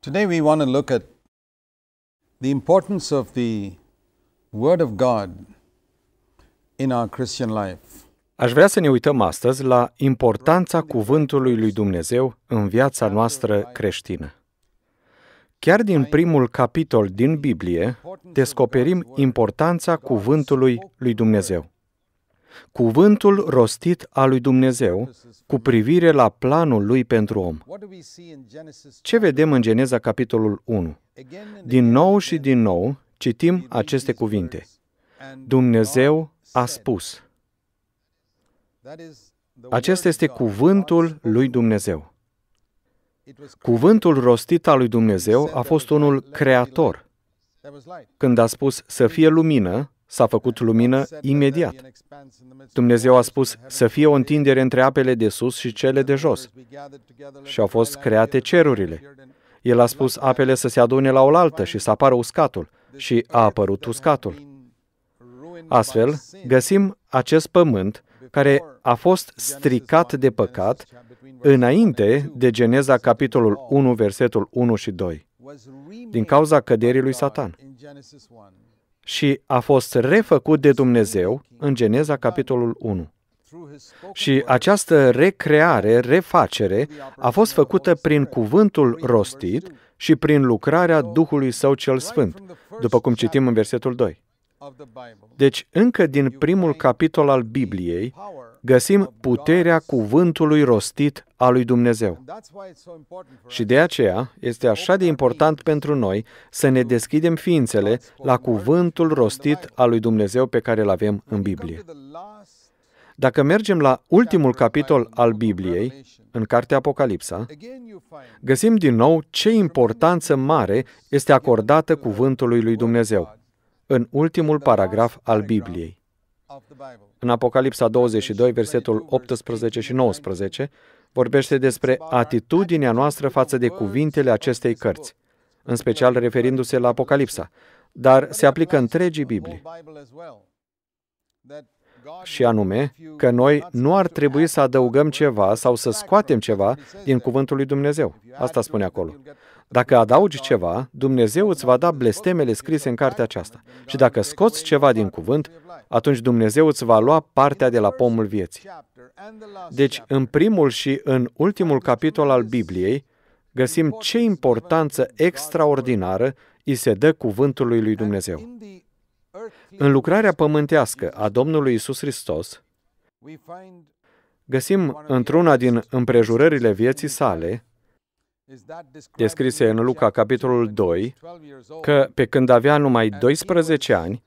Today we want to look at the importance of the Word of God in our Christian life. Aș vrea să ne uităm astăzi la importanța cuvântului lui Dumnezeu în viața noastră creștină. Chiar din primul capitol din Biblie, descoperim importanța cuvântului lui Dumnezeu cuvântul rostit al lui Dumnezeu cu privire la planul lui pentru om. Ce vedem în Geneza, capitolul 1? Din nou și din nou citim aceste cuvinte. Dumnezeu a spus. Acesta este cuvântul lui Dumnezeu. Cuvântul rostit al lui Dumnezeu a fost unul creator. Când a spus să fie lumină, s-a făcut lumină imediat. Dumnezeu a spus să fie o întindere între apele de sus și cele de jos. Și au fost create cerurile. El a spus apele să se adune la oaltă și să apară uscatul. Și a apărut uscatul. Astfel, găsim acest pământ care a fost stricat de păcat înainte de Geneza, capitolul 1, versetul 1 și 2, din cauza căderii lui Satan și a fost refăcut de Dumnezeu în Geneza, capitolul 1. Și această recreare, refacere, a fost făcută prin cuvântul rostit și prin lucrarea Duhului Său cel Sfânt, după cum citim în versetul 2. Deci, încă din primul capitol al Bibliei, găsim puterea cuvântului rostit a lui Dumnezeu. Și de aceea este așa de important pentru noi să ne deschidem ființele la cuvântul rostit a lui Dumnezeu pe care îl avem în Biblie. Dacă mergem la ultimul capitol al Bibliei, în cartea Apocalipsa, găsim din nou ce importanță mare este acordată cuvântului lui Dumnezeu, în ultimul paragraf al Bibliei. În Apocalipsa 22, versetul 18 și 19, vorbește despre atitudinea noastră față de cuvintele acestei cărți, în special referindu-se la Apocalipsa, dar se aplică întregii Biblii. Și anume că noi nu ar trebui să adăugăm ceva sau să scoatem ceva din cuvântul lui Dumnezeu. Asta spune acolo. Dacă adaugi ceva, Dumnezeu îți va da blestemele scrise în cartea aceasta. Și dacă scoți ceva din cuvânt, atunci Dumnezeu îți va lua partea de la pomul vieții. Deci, în primul și în ultimul capitol al Bibliei, găsim ce importanță extraordinară îi se dă cuvântului lui Dumnezeu. În lucrarea pământească a Domnului Isus Hristos, găsim într-una din împrejurările vieții sale descrise în Luca, capitolul 2, că pe când avea numai 12 ani,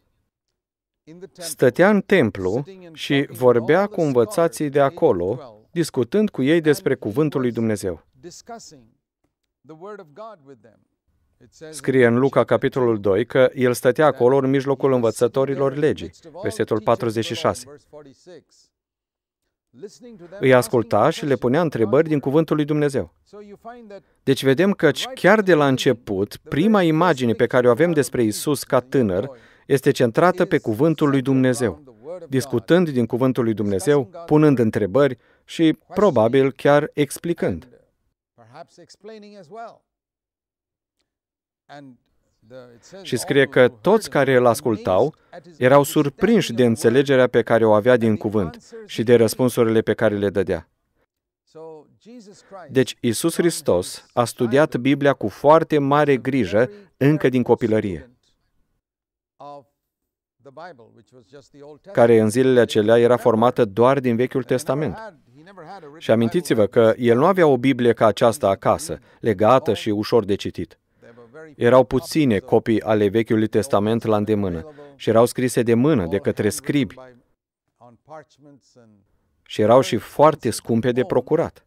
stătea în templu și vorbea cu învățații de acolo, discutând cu ei despre Cuvântul lui Dumnezeu. Scrie în Luca, capitolul 2, că el stătea acolo în mijlocul învățătorilor legii, versetul 46 îi asculta și le punea întrebări din Cuvântul lui Dumnezeu. Deci vedem că chiar de la început, prima imagine pe care o avem despre Isus ca tânăr este centrată pe Cuvântul lui Dumnezeu, discutând din Cuvântul lui Dumnezeu, punând întrebări și, probabil, chiar explicând. Și scrie că toți care îl ascultau erau surprinși de înțelegerea pe care o avea din cuvânt și de răspunsurile pe care le dădea. Deci Isus Hristos a studiat Biblia cu foarte mare grijă încă din copilărie, care în zilele acelea era formată doar din Vechiul Testament. Și amintiți-vă că el nu avea o Biblie ca aceasta acasă, legată și ușor de citit. Erau puține copii ale Vechiului Testament la îndemână și erau scrise de mână de către scribi și erau și foarte scumpe de procurat.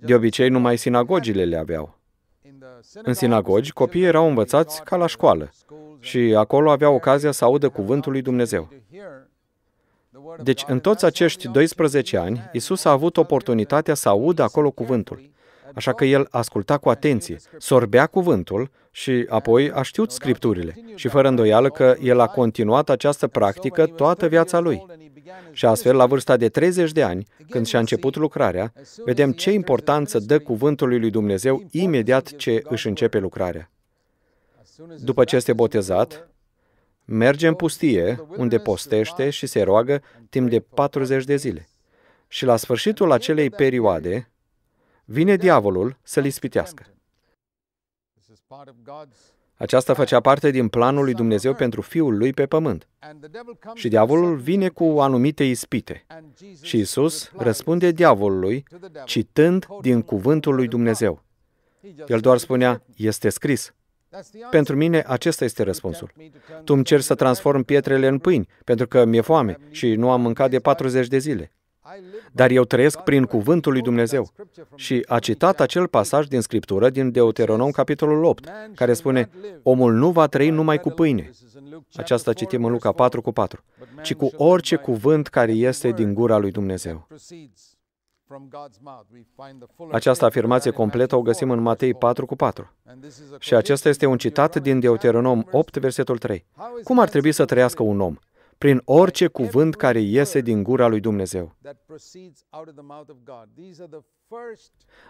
De obicei, numai sinagogile le aveau. În sinagogi, copiii erau învățați ca la școală și acolo aveau ocazia să audă cuvântul lui Dumnezeu. Deci, în toți acești 12 ani, Isus a avut oportunitatea să audă acolo cuvântul. Așa că el asculta cu atenție, sorbea cuvântul și apoi a știut scripturile. Și fără îndoială că el a continuat această practică toată viața lui. Și astfel, la vârsta de 30 de ani, când și-a început lucrarea, vedem ce importanță dă cuvântului lui Dumnezeu imediat ce își începe lucrarea. După ce este botezat, merge în pustie, unde postește și se roagă timp de 40 de zile. Și la sfârșitul acelei perioade, vine diavolul să-l ispitească. Aceasta făcea parte din planul lui Dumnezeu pentru Fiul lui pe pământ. Și diavolul vine cu anumite ispite. Și Isus răspunde diavolului citând din cuvântul lui Dumnezeu. El doar spunea, este scris. Pentru mine acesta este răspunsul. Tu îmi ceri să transform pietrele în pâini, pentru că mi-e foame și nu am mâncat de 40 de zile. Dar eu trăiesc prin cuvântul lui Dumnezeu. Și a citat acel pasaj din Scriptură, din Deuteronom, capitolul 8, care spune, omul nu va trăi numai cu pâine. Aceasta citim în Luca 4 cu 4, ci cu orice cuvânt care este din gura lui Dumnezeu. Această afirmație completă o găsim în Matei 4 cu 4. Și acesta este un citat din Deuteronom 8, versetul 3. Cum ar trebui să trăiască un om? prin orice cuvânt care iese din gura lui Dumnezeu.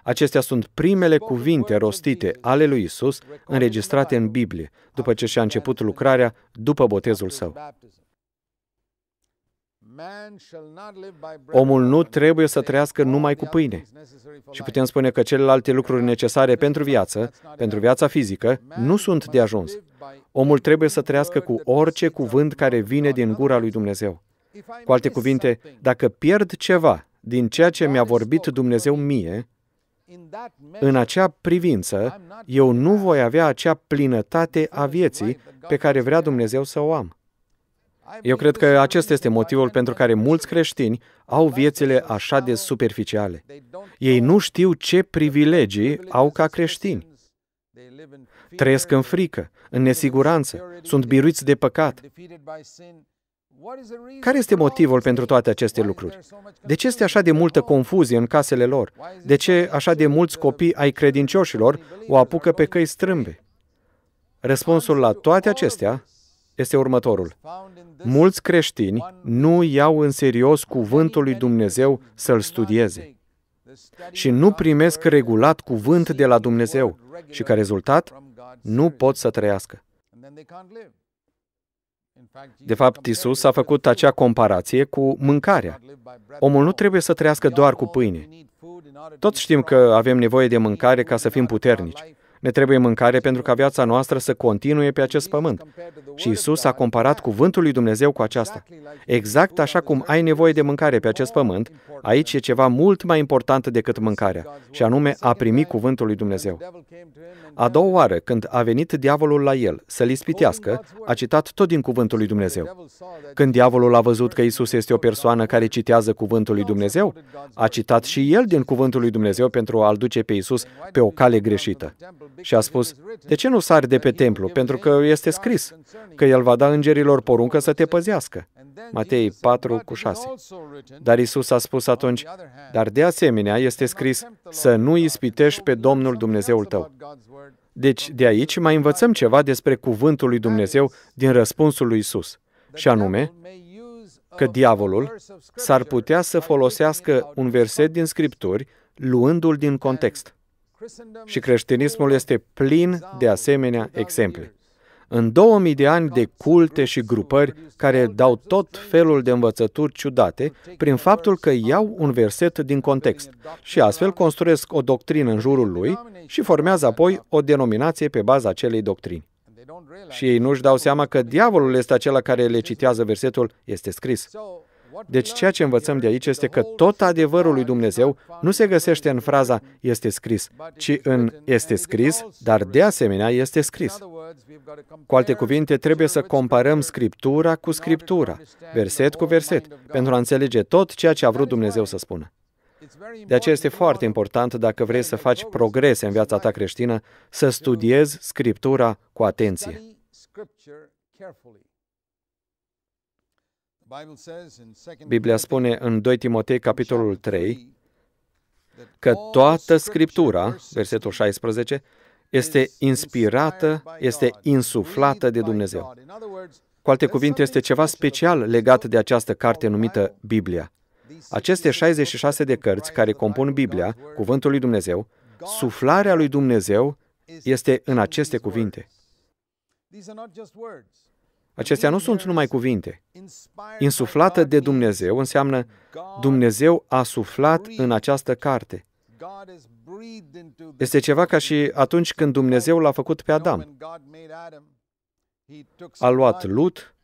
Acestea sunt primele cuvinte rostite ale lui Isus, înregistrate în Biblie, după ce și-a început lucrarea după botezul său. Omul nu trebuie să trăiască numai cu pâine. Și putem spune că celelalte lucruri necesare pentru viață, pentru viața fizică, nu sunt de ajuns. Omul trebuie să trăiască cu orice cuvânt care vine din gura lui Dumnezeu. Cu alte cuvinte, dacă pierd ceva din ceea ce mi-a vorbit Dumnezeu mie, în acea privință, eu nu voi avea acea plinătate a vieții pe care vrea Dumnezeu să o am. Eu cred că acesta este motivul pentru care mulți creștini au viețile așa de superficiale. Ei nu știu ce privilegii au ca creștini. Trăiesc în frică, în nesiguranță, sunt biruiți de păcat. Care este motivul pentru toate aceste lucruri? De ce este așa de multă confuzie în casele lor? De ce așa de mulți copii ai credincioșilor o apucă pe căi strâmbe? Răspunsul la toate acestea este următorul. Mulți creștini nu iau în serios cuvântul lui Dumnezeu să-l studieze și nu primesc regulat cuvânt de la Dumnezeu și ca rezultat nu pot să trăiască. De fapt, Isus a făcut acea comparație cu mâncarea. Omul nu trebuie să trăiască doar cu pâine. Toți știm că avem nevoie de mâncare ca să fim puternici. Ne trebuie mâncare pentru ca viața noastră să continue pe acest pământ. Și Isus a comparat cuvântul lui Dumnezeu cu aceasta. Exact așa cum ai nevoie de mâncare pe acest pământ, aici e ceva mult mai important decât mâncarea, și anume a primi cuvântul lui Dumnezeu. A doua oară, când a venit diavolul la el să-l ispitească, a citat tot din cuvântul lui Dumnezeu. Când diavolul a văzut că Isus este o persoană care citează cuvântul lui Dumnezeu, a citat și el din cuvântul lui Dumnezeu pentru a-l duce pe Isus pe o cale greșită și a spus, de ce nu sari de pe templu? Pentru că este scris că el va da îngerilor poruncă să te păzească. Matei 4 cu 6. Dar Isus a spus atunci, dar de asemenea este scris să nu ispitești pe Domnul Dumnezeul tău. Deci, de aici mai învățăm ceva despre cuvântul lui Dumnezeu din răspunsul lui Isus, și anume că diavolul s-ar putea să folosească un verset din Scripturi luându-l din context. Și creștinismul este plin de asemenea exemple. În 2000 de ani de culte și grupări care dau tot felul de învățături ciudate prin faptul că iau un verset din context și astfel construiesc o doctrină în jurul lui și formează apoi o denominație pe baza acelei doctrini. Și ei nu-și dau seama că diavolul este acela care le citează versetul, este scris. Deci ceea ce învățăm de aici este că tot adevărul lui Dumnezeu nu se găsește în fraza este scris, ci în este scris, dar de asemenea este scris. Cu alte cuvinte, trebuie să comparăm Scriptura cu Scriptura, verset cu verset, pentru a înțelege tot ceea ce a vrut Dumnezeu să spună. De aceea este foarte important, dacă vrei să faci progrese în viața ta creștină, să studiezi Scriptura cu atenție. Biblia spune în 2 Timotei, capitolul 3, că toată Scriptura, versetul 16, este inspirată, este insuflată de Dumnezeu. Cu alte cuvinte, este ceva special legat de această carte numită Biblia. Aceste 66 de cărți care compun Biblia, Cuvântul lui Dumnezeu, suflarea lui Dumnezeu este în aceste cuvinte. Acestea nu sunt numai cuvinte. Insuflată de Dumnezeu înseamnă Dumnezeu a suflat în această carte. Este ceva ca și atunci când Dumnezeu l-a făcut pe Adam. A luat Lut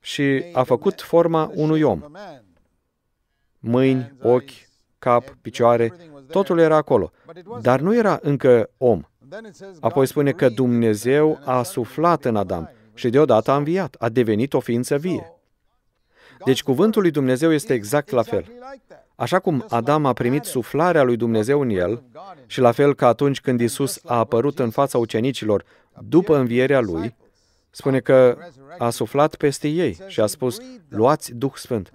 și a făcut forma unui om. Mâini, ochi, cap, picioare, totul era acolo, dar nu era încă om. Apoi spune că Dumnezeu a suflat în Adam și deodată a înviat, a devenit o ființă vie. Deci cuvântul lui Dumnezeu este exact la fel. Așa cum Adam a primit suflarea lui Dumnezeu în el, și la fel ca atunci când Isus a apărut în fața ucenicilor după învierea lui, spune că a suflat peste ei și a spus, luați Duh Sfânt.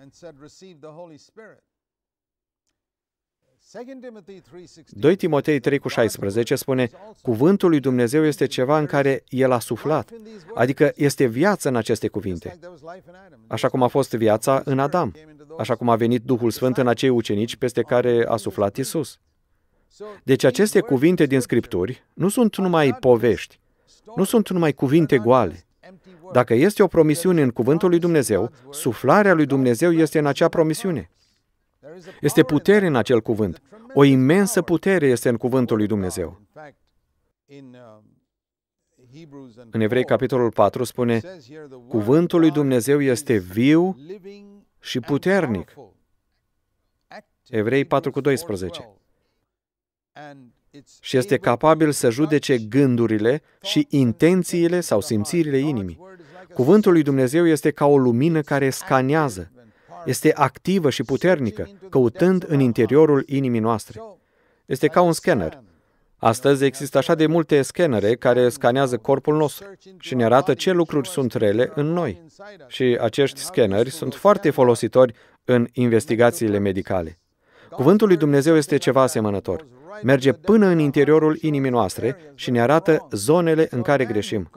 2 Timotei 3 cu 16 spune, Cuvântul lui Dumnezeu este ceva în care El a suflat, adică este viață în aceste cuvinte, așa cum a fost viața în Adam, așa cum a venit Duhul Sfânt în acei ucenici peste care a suflat Isus. Deci aceste cuvinte din Scripturi nu sunt numai povești, nu sunt numai cuvinte goale. Dacă este o promisiune în cuvântul lui Dumnezeu, suflarea lui Dumnezeu este în acea promisiune. Este putere în acel cuvânt. O imensă putere este în cuvântul lui Dumnezeu. În Evrei, capitolul 4, spune, Cuvântul lui Dumnezeu este viu și puternic. Evrei 4 cu 12. Și este capabil să judece gândurile și intențiile sau simțirile inimii. Cuvântul lui Dumnezeu este ca o lumină care scanează, este activă și puternică, căutând în interiorul inimii noastre. Este ca un scanner. Astăzi există așa de multe scanere care scanează corpul nostru și ne arată ce lucruri sunt rele în noi. Și acești scaneri sunt foarte folositori în investigațiile medicale. Cuvântul lui Dumnezeu este ceva asemănător merge până în interiorul inimii noastre și ne arată zonele în care greșim.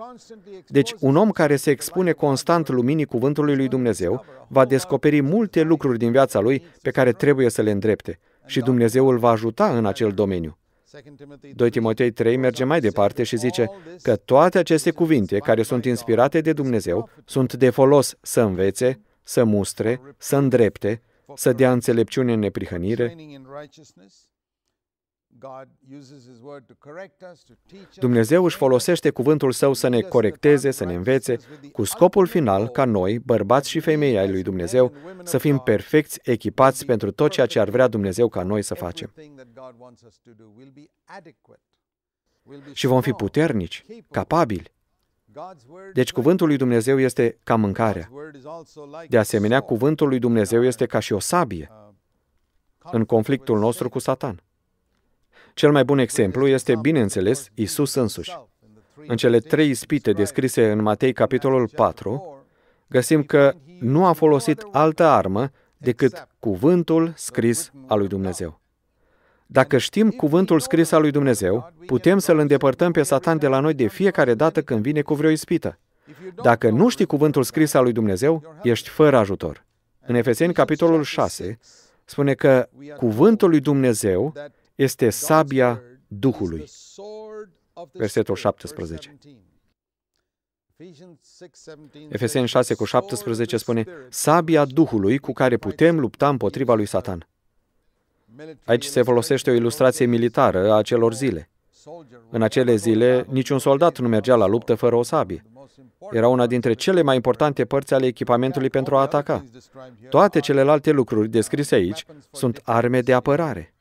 Deci, un om care se expune constant luminii cuvântului lui Dumnezeu va descoperi multe lucruri din viața lui pe care trebuie să le îndrepte și Dumnezeu îl va ajuta în acel domeniu. 2 Timotei 3 merge mai departe și zice că toate aceste cuvinte care sunt inspirate de Dumnezeu sunt de folos să învețe, să mustre, să îndrepte, să dea înțelepciune în neprihănire, Dumnezeu își folosește cuvântul său să ne corecteze, să ne învețe, cu scopul final ca noi, bărbați și femei ai lui Dumnezeu, să fim perfecți, echipați pentru tot ceea ce ar vrea Dumnezeu ca noi să facem. Și vom fi puternici, capabili. Deci cuvântul lui Dumnezeu este ca mâncarea. De asemenea, cuvântul lui Dumnezeu este ca și o sabie uh, în conflictul nostru cu Satan. Cel mai bun exemplu este, bineînțeles, Isus însuși. În cele trei ispite descrise în Matei, capitolul 4, găsim că nu a folosit altă armă decât cuvântul scris al lui Dumnezeu. Dacă știm cuvântul scris al lui Dumnezeu, putem să-l îndepărtăm pe Satan de la noi de fiecare dată când vine cu vreo ispită. Dacă nu știi cuvântul scris al lui Dumnezeu, ești fără ajutor. În Efeseni, capitolul 6, spune că cuvântul lui Dumnezeu este sabia Duhului. Versetul 17. Efeseni 6 cu 17 spune, sabia Duhului cu care putem lupta împotriva lui Satan. Aici se folosește o ilustrație militară a celor zile. În acele zile, niciun soldat nu mergea la luptă fără o sabie. Era una dintre cele mai importante părți ale echipamentului pentru a ataca. Toate celelalte lucruri descrise aici sunt arme de apărare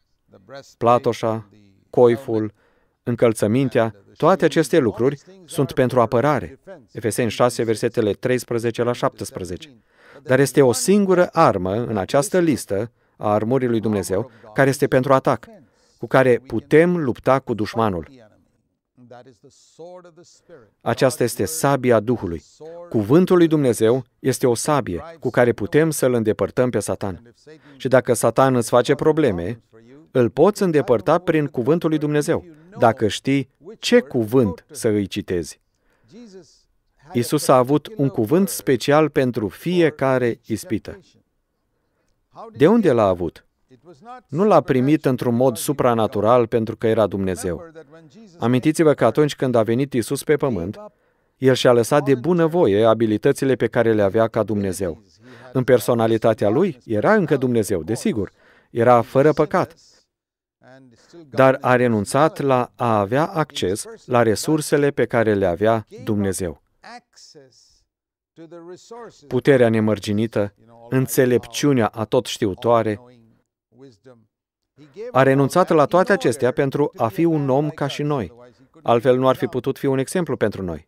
platoșa, coiful, încălțămintea, toate aceste lucruri sunt pentru apărare. Efeseni 6, versetele 13 la 17. Dar este o singură armă în această listă a armurii lui Dumnezeu care este pentru atac, cu care putem lupta cu dușmanul. Aceasta este sabia Duhului. Cuvântul lui Dumnezeu este o sabie cu care putem să-l îndepărtăm pe Satan. Și dacă Satan îți face probleme îl poți îndepărta prin cuvântul lui Dumnezeu, dacă știi ce cuvânt să îi citezi. Isus a avut un cuvânt special pentru fiecare ispită. De unde l-a avut? Nu l-a primit într-un mod supranatural pentru că era Dumnezeu. Amintiți-vă că atunci când a venit Isus pe pământ, el și-a lăsat de bună voie abilitățile pe care le avea ca Dumnezeu. În personalitatea lui, era încă Dumnezeu, desigur. Era fără păcat, dar a renunțat la a avea acces la resursele pe care le avea Dumnezeu. Puterea nemărginită, înțelepciunea tot știutoare, a renunțat la toate acestea pentru a fi un om ca și noi. Altfel nu ar fi putut fi un exemplu pentru noi.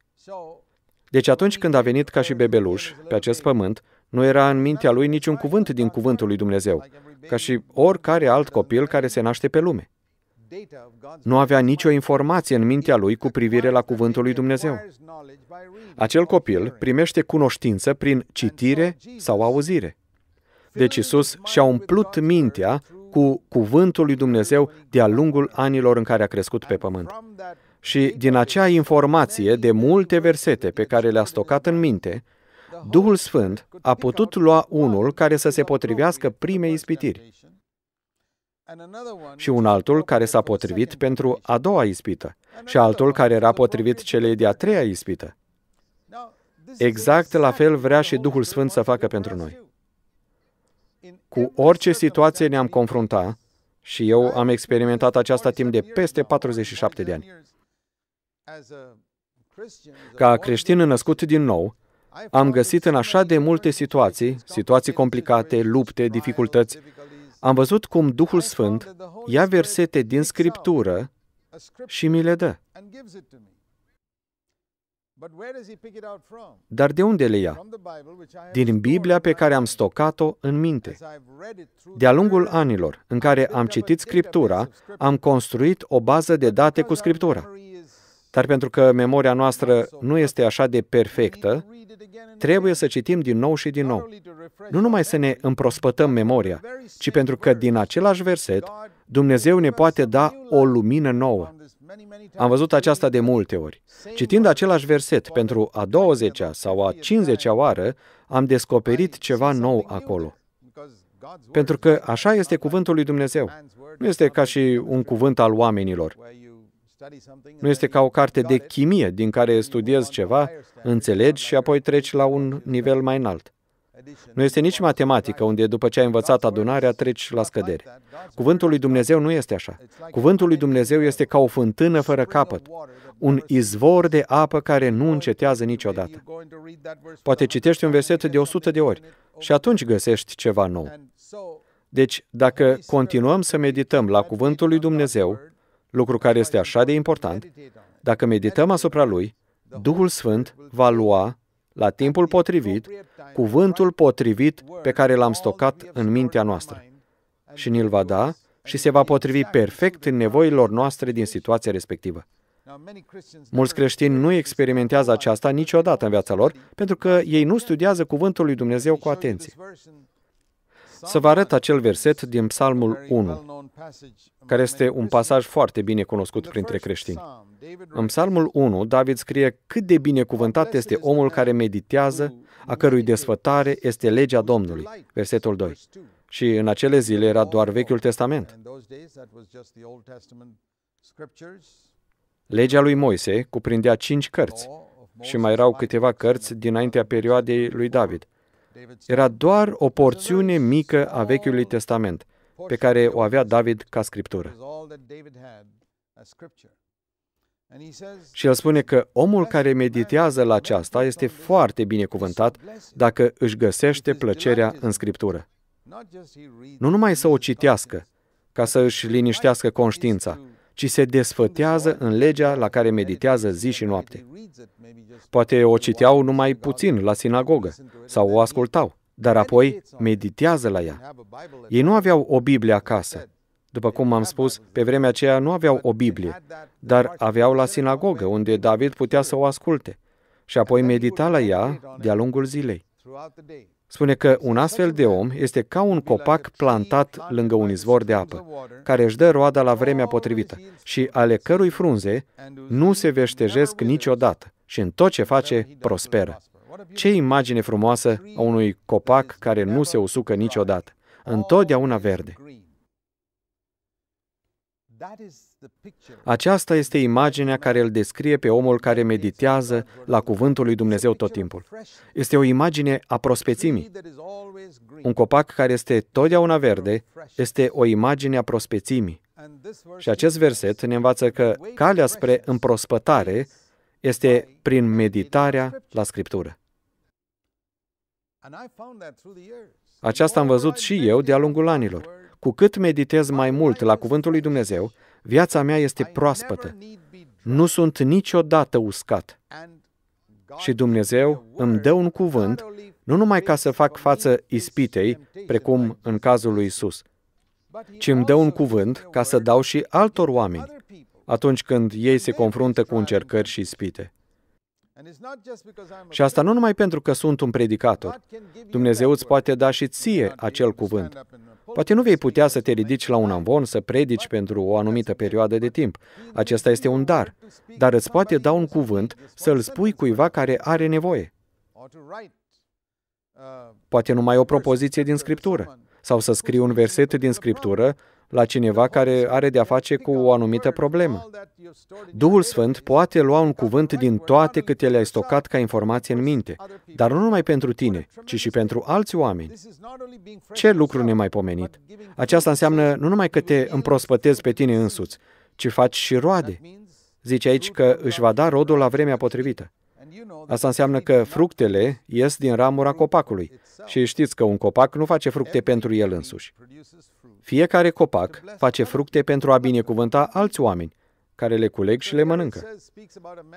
Deci atunci când a venit ca și bebeluș pe acest pământ, nu era în mintea lui niciun cuvânt din cuvântul lui Dumnezeu, ca și oricare alt copil care se naște pe lume. Nu avea nicio informație în mintea lui cu privire la cuvântul lui Dumnezeu. Acel copil primește cunoștință prin citire sau auzire. Deci Isus și-a umplut mintea cu cuvântul lui Dumnezeu de-a lungul anilor în care a crescut pe pământ. Și din acea informație de multe versete pe care le-a stocat în minte, Duhul Sfânt a putut lua unul care să se potrivească primei ispitiri și un altul care s-a potrivit pentru a doua ispită și altul care era potrivit celei de-a treia ispită. Exact la exact fel vrea și Duhul Sfânt să facă pentru noi. Cu orice situație ne-am confruntat, și eu am experimentat aceasta timp de peste 47 de ani. Ca creștin născut din nou, am găsit în așa de multe situații, situații complicate, lupte, dificultăți, am văzut cum Duhul Sfânt ia versete din Scriptură și mi le dă. Dar de unde le ia? Din Biblia pe care am stocat-o în minte. De-a lungul anilor în care am citit Scriptura, am construit o bază de date cu Scriptura. Dar pentru că memoria noastră nu este așa de perfectă, trebuie să citim din nou și din nou. Nu numai să ne împrospătăm memoria, ci pentru că din același verset, Dumnezeu ne poate da o lumină nouă. Am văzut aceasta de multe ori. Citind același verset pentru a 20-a sau a 50-a oară, am descoperit ceva nou acolo. Pentru că așa este cuvântul lui Dumnezeu. Nu este ca și un cuvânt al oamenilor, nu este ca o carte de chimie din care studiezi ceva, înțelegi și apoi treci la un nivel mai înalt. Nu este nici matematică, unde după ce ai învățat adunarea, treci la scădere. Cuvântul lui Dumnezeu nu este așa. Cuvântul lui Dumnezeu este ca o fântână fără capăt, un izvor de apă care nu încetează niciodată. Poate citești un verset de 100 de ori și atunci găsești ceva nou. Deci, dacă continuăm să medităm la cuvântul lui Dumnezeu, lucru care este așa de important, dacă medităm asupra lui, Duhul Sfânt va lua, la timpul potrivit, cuvântul potrivit pe care l-am stocat în mintea noastră și ni-l va da și se va potrivi perfect în nevoilor noastre din situația respectivă. Mulți creștini nu experimentează aceasta niciodată în viața lor pentru că ei nu studiază cuvântul lui Dumnezeu cu atenție. Să vă arăt acel verset din Psalmul 1, care este un pasaj foarte bine cunoscut printre creștini. În Psalmul 1, David scrie cât de binecuvântat este omul care meditează, a cărui desfătare este legea Domnului. Versetul 2. Și în acele zile era doar Vechiul Testament. Legea lui Moise cuprindea cinci cărți și mai erau câteva cărți dinaintea perioadei lui David era doar o porțiune mică a Vechiului Testament, pe care o avea David ca scriptură. Și el spune că omul care meditează la aceasta este foarte binecuvântat dacă își găsește plăcerea în scriptură. Nu numai să o citească, ca să își liniștească conștiința, ci se desfătează în legea la care meditează zi și noapte. Poate o citeau numai puțin la sinagogă sau o ascultau, dar apoi meditează la ea. Ei nu aveau o Biblie acasă. După cum am spus, pe vremea aceea nu aveau o Biblie, dar aveau la sinagogă, unde David putea să o asculte și apoi medita la ea de-a lungul zilei. Spune că un astfel de om este ca un copac plantat lângă un izvor de apă, care își dă roada la vremea potrivită și ale cărui frunze nu se veștejesc niciodată și în tot ce face prosperă. Ce imagine frumoasă a unui copac care nu se usucă niciodată, întotdeauna verde. Aceasta este imaginea care îl descrie pe omul care meditează la cuvântul lui Dumnezeu tot timpul. Este o imagine a prospețimii. Un copac care este totdeauna verde este o imagine a prospețimii. Și acest verset ne învață că calea spre împrospătare este prin meditarea la Scriptură. Aceasta am văzut și eu de-a lungul anilor. Cu cât meditez mai mult la cuvântul lui Dumnezeu, viața mea este proaspătă. Nu sunt niciodată uscat. Și Dumnezeu îmi dă un cuvânt, nu numai ca să fac față ispitei, precum în cazul lui Isus, ci îmi dă un cuvânt ca să dau și altor oameni atunci când ei se confruntă cu încercări și ispite. Și asta nu numai pentru că sunt un predicator. Dumnezeu îți poate da și ție acel cuvânt. Poate nu vei putea să te ridici la un amvon să predici pentru o anumită perioadă de timp. Acesta este un dar, dar îți poate da un cuvânt să-l spui cuiva care are nevoie. Poate numai o propoziție din Scriptură sau să scriu un verset din Scriptură la cineva care are de-a face cu o anumită problemă. Duhul Sfânt poate lua un cuvânt din toate câte le-ai stocat ca informație în minte, dar nu numai pentru tine, ci și pentru alți oameni. Ce lucru nemaipomenit! Aceasta înseamnă nu numai că te împrospătezi pe tine însuți, ci faci și roade. Zice aici că își va da rodul la vremea potrivită. Asta înseamnă că fructele ies din ramura copacului și știți că un copac nu face fructe pentru el însuși. Fiecare copac face fructe pentru a binecuvânta alți oameni care le culeg și le mănâncă.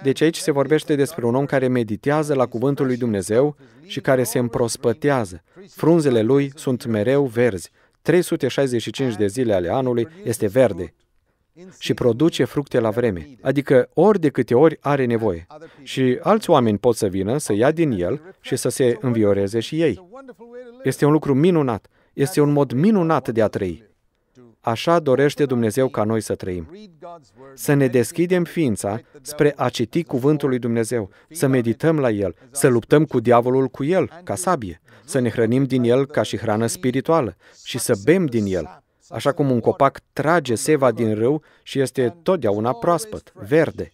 Deci aici se vorbește despre un om care meditează la cuvântul lui Dumnezeu și care se împrospătează. Frunzele lui sunt mereu verzi. 365 de zile ale anului este verde, și produce fructe la vreme, adică ori de câte ori are nevoie. Și alți oameni pot să vină, să ia din el și să se învioreze și ei. Este un lucru minunat. Este un mod minunat de a trăi. Așa dorește Dumnezeu ca noi să trăim. Să ne deschidem ființa spre a citi cuvântul lui Dumnezeu, să medităm la el, să luptăm cu diavolul cu el, ca sabie, să ne hrănim din el ca și hrană spirituală și să bem din el, așa cum un copac trage seva din râu și este totdeauna proaspăt, verde.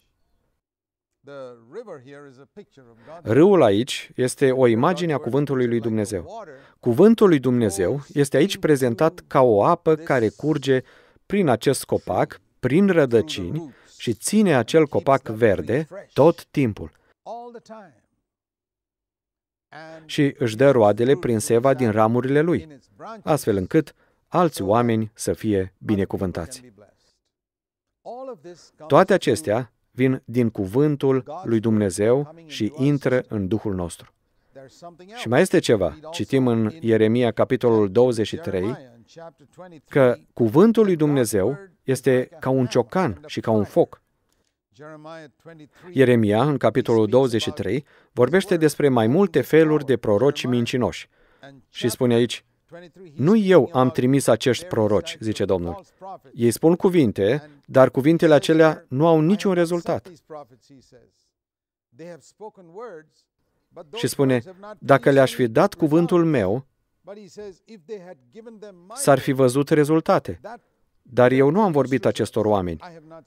Râul aici este o imagine a cuvântului lui Dumnezeu. Cuvântul lui Dumnezeu este aici prezentat ca o apă care curge prin acest copac, prin rădăcini și ține acel copac verde tot timpul. Și își dă roadele prin seva din ramurile lui, astfel încât alți oameni să fie binecuvântați. Toate acestea vin din cuvântul lui Dumnezeu și intră în Duhul nostru. Și mai este ceva. Citim în Ieremia, capitolul 23, că cuvântul lui Dumnezeu este ca un ciocan și ca un foc. Ieremia, în capitolul 23, vorbește despre mai multe feluri de proroci mincinoși. Și spune aici, nu eu am trimis acești proroci, zice Domnul. Ei spun cuvinte, dar cuvintele acelea nu au niciun rezultat. Și spune, dacă le-aș fi dat cuvântul meu, s-ar fi văzut rezultate. Dar eu nu am vorbit acestor oameni.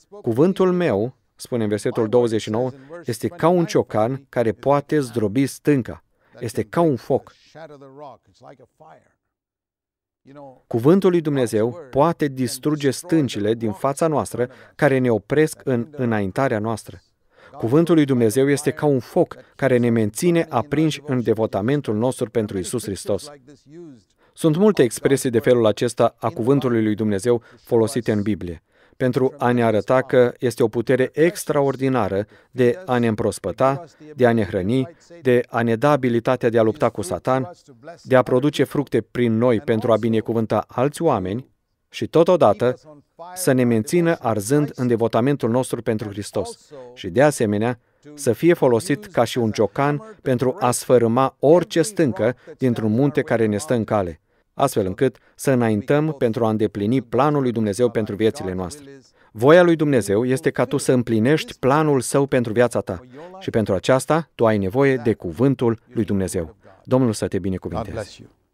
Cuvântul meu, spune în versetul 29, este ca un ciocan care poate zdrobi stânca. Este ca un foc. Cuvântul lui Dumnezeu poate distruge stâncile din fața noastră care ne opresc în înaintarea noastră. Cuvântul lui Dumnezeu este ca un foc care ne menține aprinși în devotamentul nostru pentru Isus Hristos. Sunt multe expresii de felul acesta a cuvântului lui Dumnezeu folosite în Biblie pentru a ne arăta că este o putere extraordinară de a ne împrospăta, de a ne hrăni, de a ne da abilitatea de a lupta cu Satan, de a produce fructe prin noi pentru a binecuvânta alți oameni și totodată să ne mențină arzând în devotamentul nostru pentru Hristos și, de asemenea, să fie folosit ca și un ciocan pentru a sfărâma orice stâncă dintr-un munte care ne stă în cale astfel încât să înaintăm pentru a îndeplini planul lui Dumnezeu pentru viețile noastre. Voia lui Dumnezeu este ca tu să împlinești planul său pentru viața ta și pentru aceasta tu ai nevoie de cuvântul lui Dumnezeu. Domnul să te binecuvinteze.